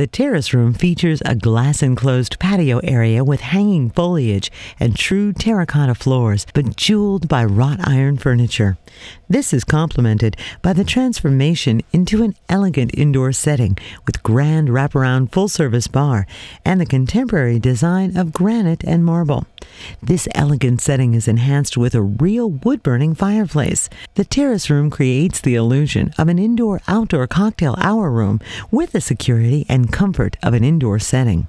The terrace room features a glass enclosed patio area with hanging foliage and true terracotta floors, bejeweled by wrought iron furniture. This is complemented by the transformation into an elegant indoor setting with grand wraparound full service bar and the contemporary design of granite and marble. This elegant setting is enhanced with a real wood burning fireplace. The terrace room creates the illusion of an indoor outdoor cocktail hour room with the security and comfort of an indoor setting.